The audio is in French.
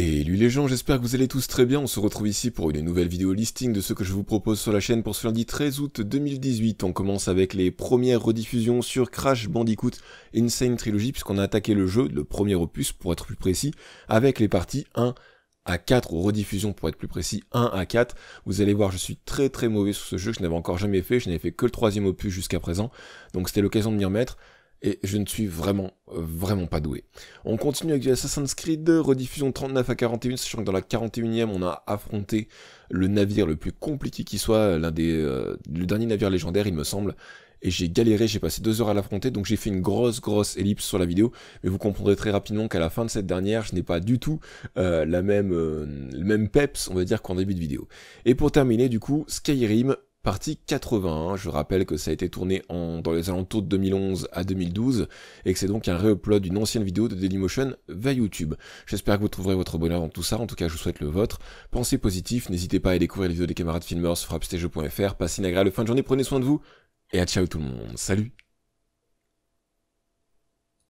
Et lui les gens, j'espère que vous allez tous très bien, on se retrouve ici pour une nouvelle vidéo listing de ce que je vous propose sur la chaîne pour ce lundi 13 août 2018. On commence avec les premières rediffusions sur Crash Bandicoot Insane Trilogy, puisqu'on a attaqué le jeu, le premier opus pour être plus précis, avec les parties 1 à 4, ou rediffusion pour être plus précis, 1 à 4. Vous allez voir, je suis très très mauvais sur ce jeu, je n'avais encore jamais fait, je n'avais fait que le troisième opus jusqu'à présent, donc c'était l'occasion de m'y remettre et je ne suis vraiment, vraiment pas doué. On continue avec du Assassin's Creed, rediffusion 39 à 41, sachant que dans la 41e, on a affronté le navire le plus compliqué qui soit, l'un des, euh, le dernier navire légendaire, il me semble, et j'ai galéré, j'ai passé deux heures à l'affronter, donc j'ai fait une grosse, grosse ellipse sur la vidéo, mais vous comprendrez très rapidement qu'à la fin de cette dernière, je n'ai pas du tout euh, la même, euh, le même peps, on va dire, qu'en début de vidéo. Et pour terminer, du coup, Skyrim, partie 80. Je rappelle que ça a été tourné dans les alentours de 2011 à 2012 et que c'est donc un re-upload d'une ancienne vidéo de Dailymotion vers YouTube. J'espère que vous trouverez votre bonheur dans tout ça. En tout cas, je vous souhaite le vôtre. Pensez positif. N'hésitez pas à découvrir les vidéos des camarades filmers sur frappestjeux.fr. Passez une agréable fin de journée. Prenez soin de vous et à ciao tout le monde. Salut